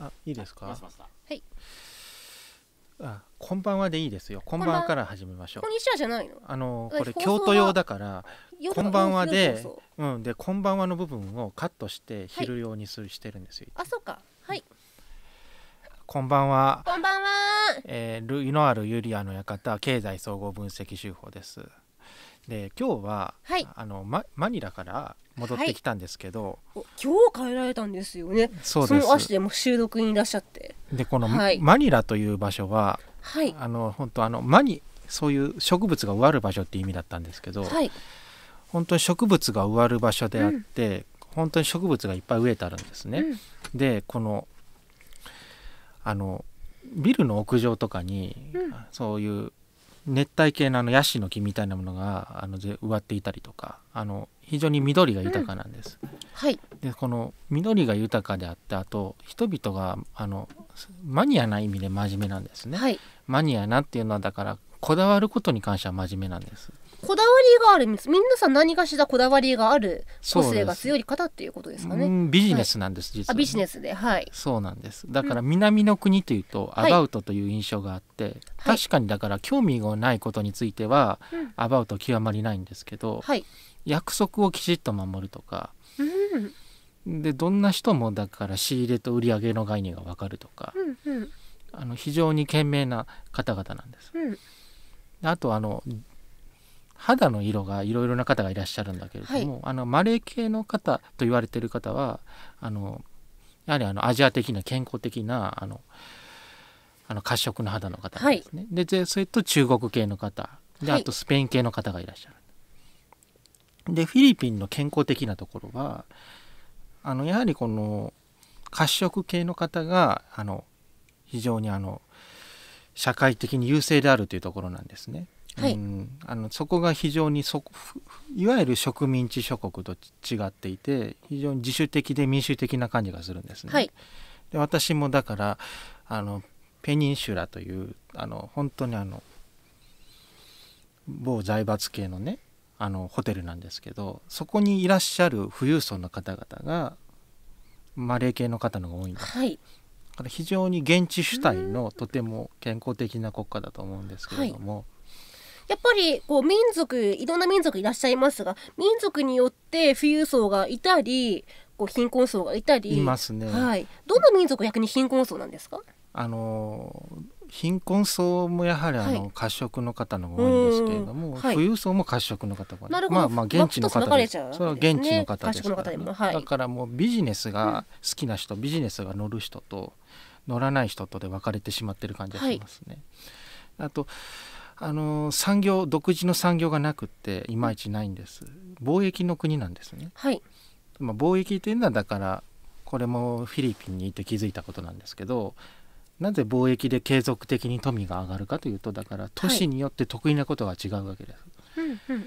あいいですかはいあこんばんはでいいですよこんばんはから始めましょうこんにちはじゃないのあのこれ京都用だからこんばんはでうんでこんばんはの部分をカットして昼用にする、はい、してるんですよあそうかはいこんばんはこんばんはえー、ルイノアルユリアの館経済総合分析手法ですで今日は、はい、あのママニラから戻ってきたんですけど、はい、今日変えられたんですよねその足でも収録にいらっしゃってでこの、はい、マニラという場所は、はい、あの本当あのマニそういう植物が植わる場所って意味だったんですけど、はい、本当に植物が植わる場所であって、うん、本当に植物がいっぱい植えてあるんですね。うん、でこのあのビルの屋上とかに、うん、そういう熱帯系のあのヤシの木みたいなものがあの植わっていたりとかあの非常に緑が豊かなんです。うん、はい、でこの緑が豊かであってあと人々があのマニアな意味で真面目なんですね。はい、マニアなっていうのはだからこだわることに関しては真面目なんです。こだわりがあるみんなさん何かしらこだわりがある個性が強い方っていうことですかねビジネスなんです、はい、実は、ね、ビジネスではいそうなんですだから南の国というと、アバウトという印象があって、はい、確かにだから興味がないことについては、アバウト極まりないんですけど、はい、約束をきちっと守るとか、うん、でどんな人もだから仕入れと売上の概念がわかるとか、うんうん、あの非常に賢明な方々なんです、うん、あとあの肌の色がいろいろな方がいらっしゃるんだけれども、はい、あのマレー系の方と言われてる方はあのやはりあのアジア的な健康的なあのあの褐色の肌の方ですね、はい、でそれと中国系の方であとスペイン系の方がいらっしゃる。はい、でフィリピンの健康的なところはあのやはりこの褐色系の方があの非常にあの社会的に優勢であるというところなんですね。はい、うん、あのそこが非常にそいわゆる植民地諸国と違っていて非常に自主的で民主的な感じがするんですね。はい、で私もだからあのペニンシュラというあの本当にあの某財閥系のねあのホテルなんですけどそこにいらっしゃる富裕層の方々がマレー系の方のが多いんです、はい、だから非常に現地主体のとても健康的な国家だと思うんですけれども。はいやっぱりこう民族いろんな民族いらっしゃいますが民族によって富裕層がいたりこう貧困層がいたりいますね、はい、どの民族逆に貧困層なんですかあの貧困層もやはりあの、褐色の方のが多いんですけれども、はい、富裕層も褐色の方が多い、まあ、まあ現地の方です、ね、それは現地の方ですから、ねはい、だからもうビジネスが好きな人、うん、ビジネスが乗る人と乗らない人とで分かれてしまってる感じがしますね。あとあの産業独自の産業がなくっていまいちないんです貿易の国なんですね、はい、まあ、貿易というのはだからこれもフィリピンにいて気づいたことなんですけどなぜ貿易で継続的に富が上がるかというとだから都市によって得意なことが違うわけです、はい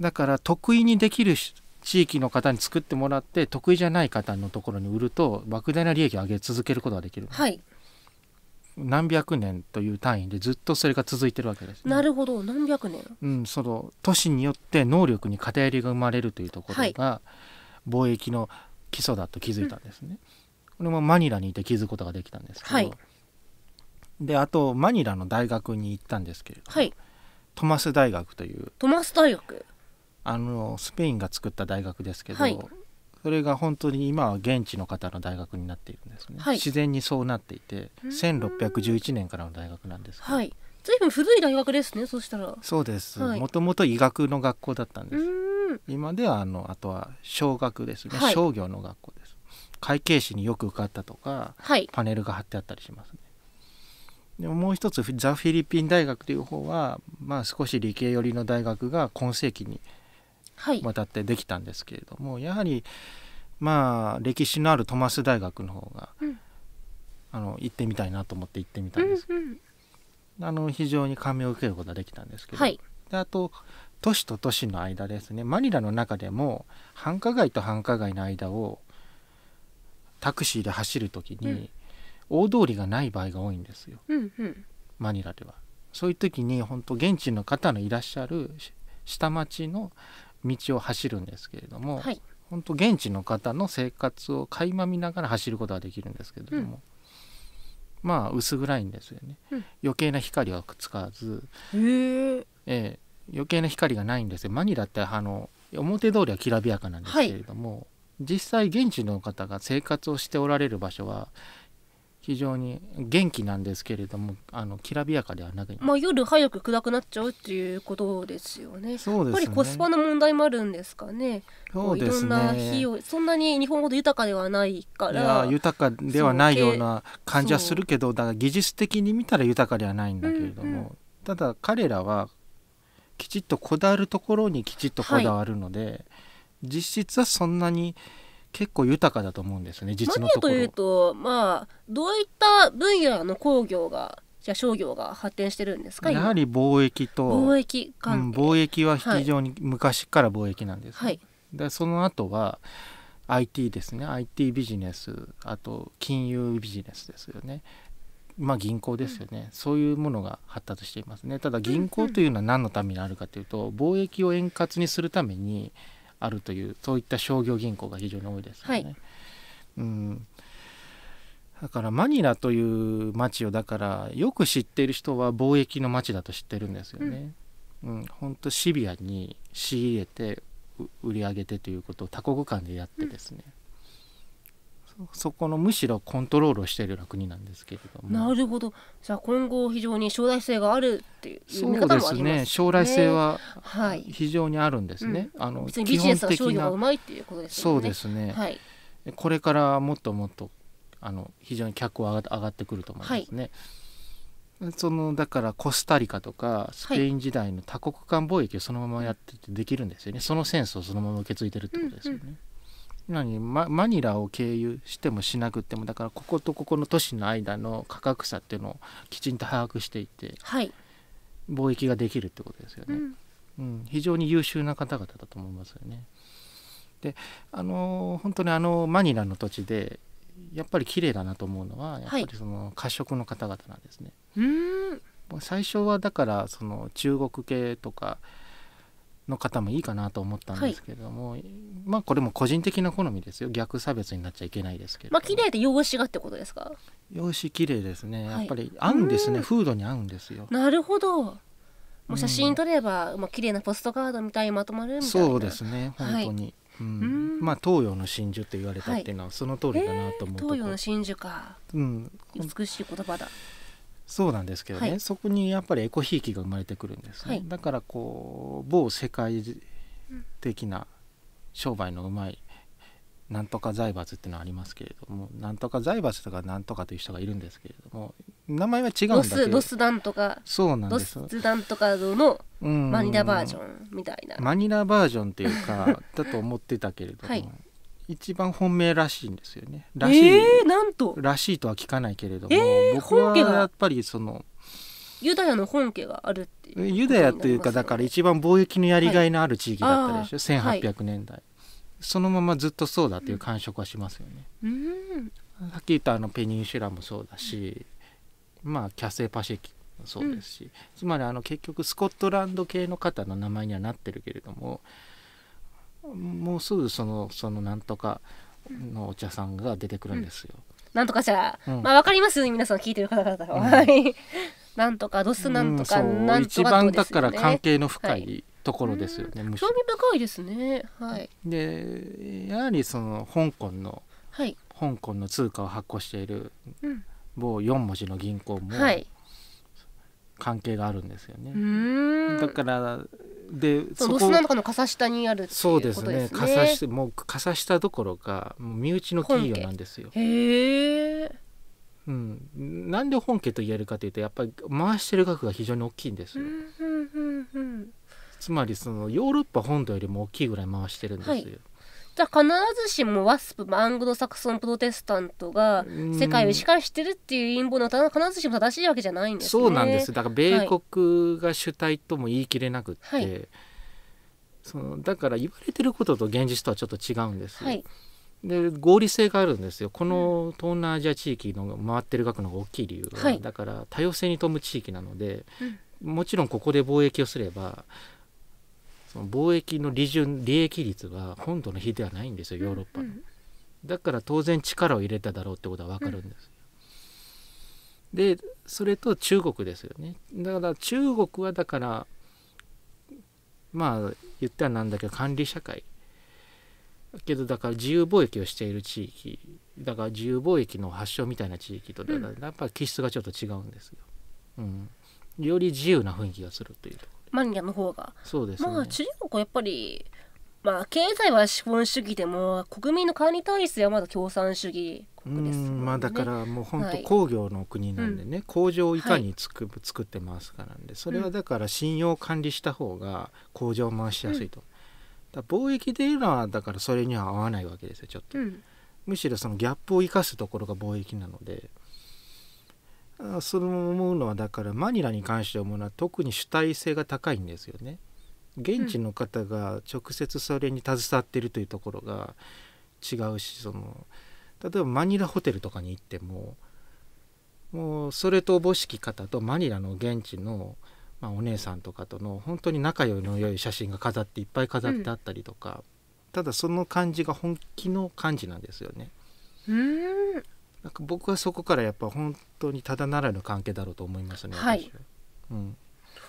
だから得意にできる地域の方に作ってもらって得意じゃない方のところに売ると莫大な利益を上げ続けることができる、はい、何百年という単位でずっとそれが続いてるわけです、ね、なるほど何百年、うん、その都市によって能力に偏りが生まれるというところが貿易の基礎だと気づいたんですね。うん、これもマニラにいて気づくことができたんですけど、はい、であとマニラの大学に行ったんですけれども、はい、トマス大学というトマス大学あのスペインが作った大学ですけど、はい、それが本当に今は現地の方の大学になっているんですね、はい、自然にそうなっていて1611年からの大学なんですけはい、随分古い大学ですねそしたらそうですもともと医学の学校だったんです今ではあのあとは商学ですね、はい、商業の学校です会計士によく受かったとか、はい、パネルが貼ってあったりしますねでももう一つザ・フィリピン大学という方は、まあ、少し理系寄りの大学が今世紀にわってできたんですけれども、はい、やはりまあ歴史のあるトマス大学の方が、うん、あの行ってみたいなと思って行ってみたんです、うん、うん、あの非常に感銘を受けることができたんですけど、はい、であと都市と都市の間ですねマニラの中でも繁華街と繁華街の間をタクシーで走る時に、大通りがない場合が多いんですよ、うんうん、マニラでは。そういう時に本当現地の方のいらっしゃる下町の道を走るんですけれども、はい、本当現地の方の生活を垣間見ながら走ることができるんですけれども、うん、まあ薄暗いんですよね、うん、余計な光は使わず、ええ余計な光がないんですよマニラってあの表通りはきらびやかなんですけれども、はい、実際現地の方が生活をしておられる場所は非常に元気なんですけれどもあのきらびやかではなくまあ、夜早く暗くなっちゃうっていうことですよね、ね、やっぱりコスパの問題もあるんですかねそうですねいろんな日をそんなに日本ほど豊かではないから豊かではないような感じはするけどだから技術的に見たら豊かではないんだけれども、うんうん、ただ彼らはきちっとこだわるところにきちっとこだわるので、はい、実質はそんなに結構豊かだと思うんですね実のところ。というとまあどういった分野の工業がじゃあ商業が発展してるんですかやはり貿易と貿易関係、うん、貿易は非常に昔から貿易なんです、はい、でその後は IT ですね IT ビジネスあと金融ビジネスですよねまあ銀行ですよね、うん、そういうものが発達していますねただ銀行というのは何のためにあるかというと貿易を円滑にするために、あるというそういった商業銀行が非常に多いですよね。はい、うんだからマニラという街をだからよく知っている人は貿易の街だと知ってるんですよね。うん、本、当、ん、シビアに仕入れて売り上げてということを多国間でやってですね、うんそこのむしろコントロールをしているような国なんですけれどもなるほどじゃあ今後非常に将来性があるっていう見方もありますね、ね、将来性は非常にあるんですね、はい、あの別にビジネスは商業がうまいっていうことですねそうですね、はい、これからもっともっとあの非常に客は上がってくると思いますね、はい、そのだからコスタリカとかスペイン時代の多国間貿易をそのままやっててできるんですよね、そのセンスをそのまま受け継いでるってことですよね、うんうん何ママニラを経由してもしなくてもだからこことここの都市の間の価格差っていうのをきちんと把握していて、はい、貿易ができるってことですよね、うん、うん、非常に優秀な方々だと思いますよね。であの本当にあのマニラの土地でやっぱり綺麗だなと思うのはやっぱりその褐色の方々なんですね。はい、最初はだからその中国系とかの方もいいかなと思ったんですけれども、はい、まあこれも個人的な好みですよ逆差別になっちゃいけないですけどまあ綺麗で洋紙がってことですか洋紙綺麗ですね、やっぱり合うんですねフードに合うんですよなるほどもう写真撮れば、うん、まあ綺麗なポストカードみたいにまとまるみたいなそうですね本当に、はいうん、まあ東洋の真珠って言われたっていうのはその通りだなと思って、はいえー、東洋の真珠か、うん、美しい言葉だそうなんですけどね、はい、そこにやっぱりエコひいきが生まれてくるんですね、はい、だからこう某世界的な商売のうまいなんとか財閥っていうのはありますけれどもなんとか財閥とかなんとかという人がいるんですけれども名前は違うんだけどロスダンとかそうなんですロスダンとかのマニラバージョンみたいなマニラバージョンっていうか だと思ってたけれども、はい一番本命らしいんですよね。らしい、えー、なんとらしいとは聞かないけれども、えー、僕はやっぱりそのユダヤの本家があるっていうユダヤというかだから一番貿易のやりがいのある地域だったでしょ、はい、1800年代、はい、そのままずっとそうだという感触はしますよね。うん、さっき言ったあのペニンシュラもそうだし、うん、まあキャセパシェキもそうですし、うん、つまりあの結局スコットランド系の方の名前にはなってるけれどももうすぐそのそのなんとかのお茶さんが出てくるんですよ。なんとかじゃ、うん、まあわかります皆さん聞いてる方々は、はい。なんとかドスなんとか、うん、なんとか、一番だから関係の深いところですよね。興味深いですね。はい。でやはりその香港の、はい、香港の通貨を発行している某4文字の銀行も、はい、関係があるんですよね。だからでそロスなんかの傘下にある、ね、そうですね傘下もう傘下どころかもう身内の企業なんですよへえうん、なんで本家と言えるかというとやっぱり回してる額が非常に大きいんですよ、うんうんうんうん、つまりそのヨーロッパ本土よりも大きいぐらい回してるんですよ、はいじゃ必ずしもワスプアングロサクソンプロテスタントが世界を意識してるっていう陰謀の必ずしも正しいわけじゃないんです、ね、そうなんですだから米国が主体とも言い切れなくって、はい、そのだから言われてることと現実とはちょっと違うんですはいで合理性があるんですよこの東南アジア地域の回ってる額の大きい理由は、はい、だから多様性に富む地域なので、うん、もちろんここで貿易をすればその貿易の利潤利益率は本土の比ではないんですよヨーロッパの、うんうん、だから当然力を入れただろうってことは分かるんです、うん、でそれと中国ですよねだから中国はだからまあ言ったらなんだけど管理社会けどだから自由貿易をしている地域だから自由貿易の発祥みたいな地域とでは、らやっぱり気質がちょっと違うんですよ、うん、より自由な雰囲気がするというところマニアの方がそうです、ね、まあ中国はやっぱりまあ経済は資本主義でも国民の管理体制はまだ共産主義国です、ね、まあだからもう本当工業の国なんでね、はい、工場をいかにつく、はい、作ってますかなんでそれはだから信用管理した方が工場を回しやすいと、うん、貿易でいうのはだからそれには合わないわけですよちょっと、うん、むしろそのギャップを生かすところが貿易なのでそれも思うのはだからマニラに関して思うのは特に主体性が高いんですよね。現地の方が直接それに携わっているというところが違うしその例えばマニラホテルとかに行ってももうそれとおぼしき方とマニラの現地の、まあ、お姉さんとかとの本当に仲良いの良い写真が飾っていっぱい飾ってあったりとか、うん、ただその感じが本気の感じなんですよね。うんなんか僕はそこからやっぱ本当にただならぬ関係だろうと思いますね。はい、うん、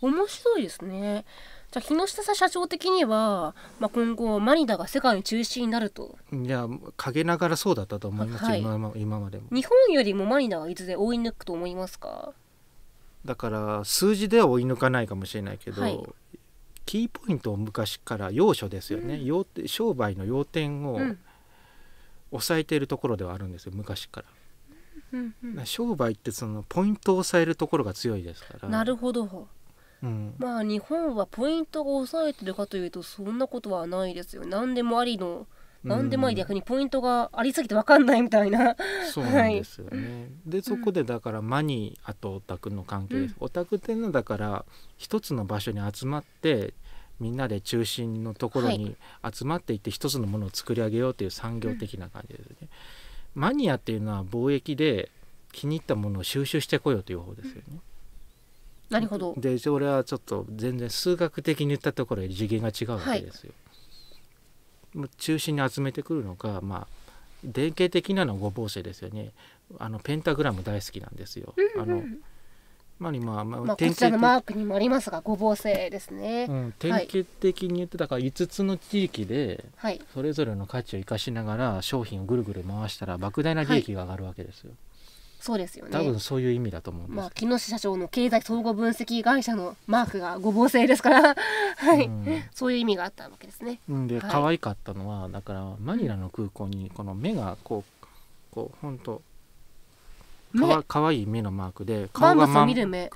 面白いですね。じゃ木下さん社長的には、まあ、今後マニラが世界の中心になるといや陰ながらそうだったと思います、はい、今今までも日本よりもマニダはいずれ追い抜くと思いますかだから数字では追い抜かないかもしれないけど、はい、キーポイントを昔から要所ですよね、うん、要商売の要点を抑えているところではあるんですよ昔から。うんうん、商売ってそのポイントを抑えるところが強いですからなるほど、うん、まあ日本はポイントを抑えてるかというとそんなことはないですよ何でもありの何でもあり逆にポイントがありすぎて分かんないみたいな、うん、そうなんですよね、はい、でそこでだからマニーあとオタクの関係です、うん、オタクっていうのはだから一つの場所に集まってみんなで中心のところに集まっていって一つのものを作り上げようという産業的な感じですね。マニアっていうのは貿易で気に入ったものを収集してこようという方ですよね。なるほどでそれはちょっと全然数学的に言ったところより次元が違うわけですよ。はい、中心に集めてくるのが、まあ、典型的なのはごぼうですよねあのペンタグラム大好きなんですよ。あのまあまあまあ、こちのマークにもありますがごぼう性ですね、うん、典型的に言ってだから5つの地域でそれぞれの価値を生かしながら商品をぐるぐる回したら莫大な利益が上がるわけですよ、はいそうですよね多分そういう意味だと思うんですまあ、木下社長の経済総合分析会社のマークがごぼう製ですから はい、うん、そういう意味があったわけですね。で、はい、可愛かったのはだからマニラの空港にこの目がこうこう本当かかわいい目のマークで顔が、ま、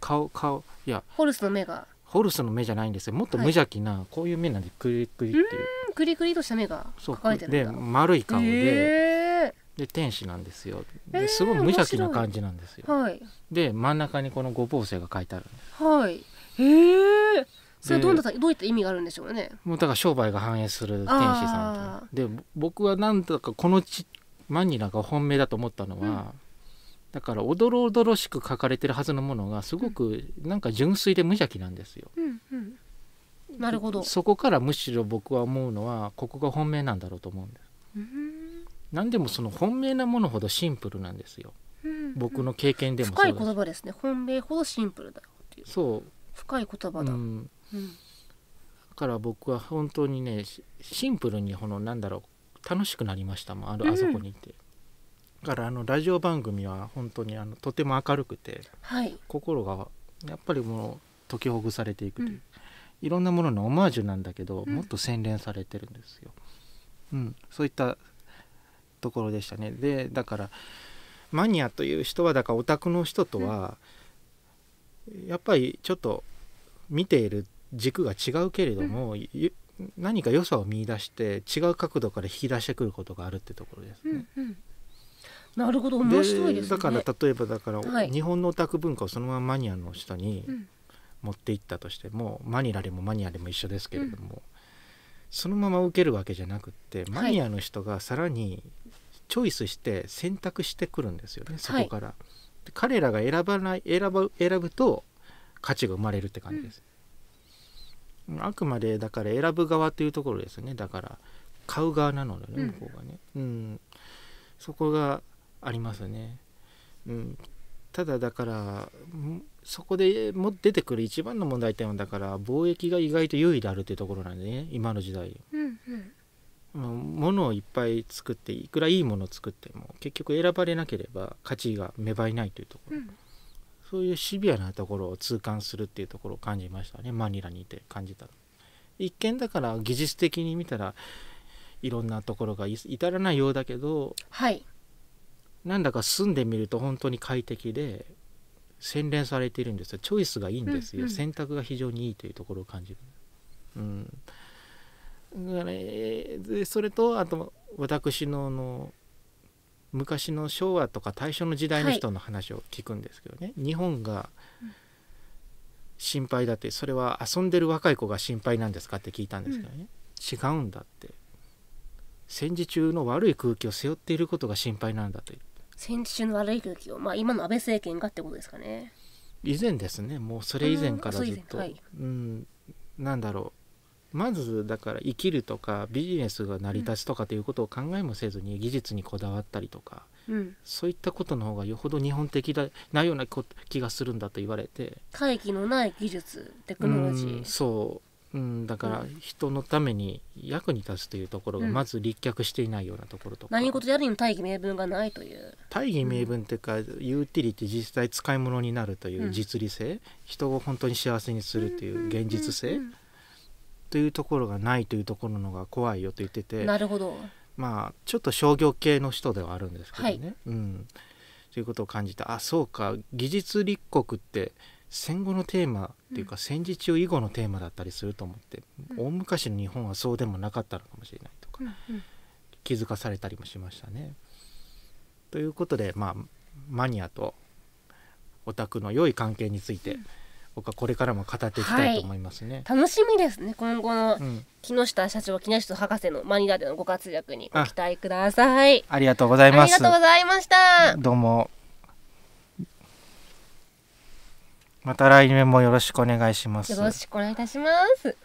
顔顔いやホルスの目がホルスの目じゃないんですよもっと無邪気な、はい、こういう目なんでクリクリっていうクリクリとした目が描れてるんだで丸い顔で、えー、で天使なんですよですごい無邪気な感じなんですよ、えー、はい、で真ん中にこの五芒星が書いてあるんですはいへえーそれどうどういった意味があるんでしょうね。もうだから商売が反映する天使さんで僕はなんだかこのちマニラが本命だと思ったのは、だからおどろおどろしく書かれてるはずのものがすごくなんか純粋で無邪気なんですよ。うんうん、なるほどそこからむしろ僕は思うのはここが本命なんだろうと思うんです。ん、何でもその本命なものほどシンプルなんですよ。うんうん、僕の経験でも深い言葉ですね本命ほどシンプルだよっていうそう深い言葉だ、うん、うん、だから僕は本当にねシンプルにこのなんだろう楽しくなりましたもんある、あそこにいて、からあのラジオ番組は本当にあのとても明るくて、はい、心がやっぱりもう解きほぐされていくという、うん、いろんなもののオマージュなんだけど、うん、もっと洗練されてるんですよ。うん、そういったところでしたね。でだからマニアという人はだからオタクの人とは、うん、やっぱりちょっと見ている軸が違うけれども、何か良さを見いだして違う角度から引き出してくることがあるってところですね。うんうんなるほど面白いです、ね、だから例えばだから、はい、日本のオタク文化をそのままマニアの人に持っていったとしても、うん、マニラでもマニアでも一緒ですけれども、うん、そのまま受けるわけじゃなくってマニアの人がさらにチョイスして選択してくるんですよね、はい、そこから。彼らが選ばない選ば選ぶと価値が生まれるって感じです。うん、あくまでだから選ぶ側というところですねだから買う側なのでね向こうがね。うんそこがありますね。うん、ただだからそこでも出てくる一番の問題点はだから貿易が意外と優位であるっていうところなんでね今の時代。うんうん、物をいっぱい作っていくらいいものを作っても結局選ばれなければ価値が芽生えないというところ、うん、そういうシビアなところを痛感するっていうところを感じましたねマニラにいて感じた一見だから技術的に見たらいろんなところが至らないようだけど、はい、なんだか住んでみると本当に快適で洗練されているんですよチョイスがいいんですよ、うんうん、選択が非常にいいというところを感じる。うんね、でそれとあと私のの昔の昭和とか大正の時代の人の話を聞くんですけどね、はい、日本が心配だってそれは遊んでる若い子が心配なんですかって聞いたんですけどね、うん、違うんだって戦時中の悪い空気を背負っていることが心配なんだと言って。戦時中の悪い空気を、まあ、今の安倍政権がってことですかね。以前ですねもうそれ以前からずっと、うん、なんだろうまずだから生きるとかビジネスが成り立ちとかということを考えもせずに技術にこだわったりとか、うん、そういったことの方がよほど日本的だなような気がするんだと言われて。回帰のない技術テクノロジー、うん、そううん、だから人のために役に立つというところがまず立脚していないようなところとか、うん、何事であるにも大義名分がないという大義名分っていうか、ユーティリティ実際使い物になるという実利性、うん、人を本当に幸せにするという現実性、というところがないというところのが怖いよと言っててなるほどまあちょっと商業系の人ではあるんですけどね、はい、うん、ということを感じたあそうか技術立国って戦後のテーマっていうか戦時中以後のテーマだったりすると思って、うん、大昔の日本はそうでもなかったのかもしれないとか、うんうん、気づかされたりもしましたね。ということで、まあ、マニアとオタクの良い関係について、僕はこれからも語っていきたいと思いますね、はい、楽しみですね今後の木下社長、木下博士のマニラでのご活躍にご期待くださいありがとうございますありがとうございましたどうもまた来年もよろしくお願いしますよろしくお願いいたします